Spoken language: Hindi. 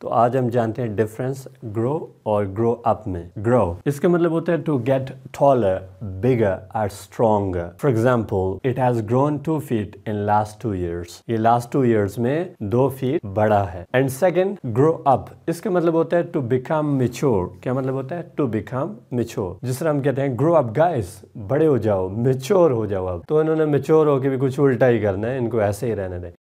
तो आज हम जानते हैं डिफरेंस ग्रो और ग्रो अप में ग्रो इसका मतलब होता है टू गेट टॉलर बिगर और stronger for example it has grown two feet in last two years ये लास्ट टू ईयर्स में दो फीट बड़ा है एंड सेकेंड ग्रो अप इसका मतलब होता है टू बिकम मिच्योर क्या मतलब होता है टू बिकम मिच्योर जिस तरह हम कहते हैं ग्रो अप गाइस बड़े हो जाओ मिच्योर हो जाओ अब तो इन्होंने मिच्योर होके भी कुछ उल्टा ही करना है इनको ऐसे ही रहने दें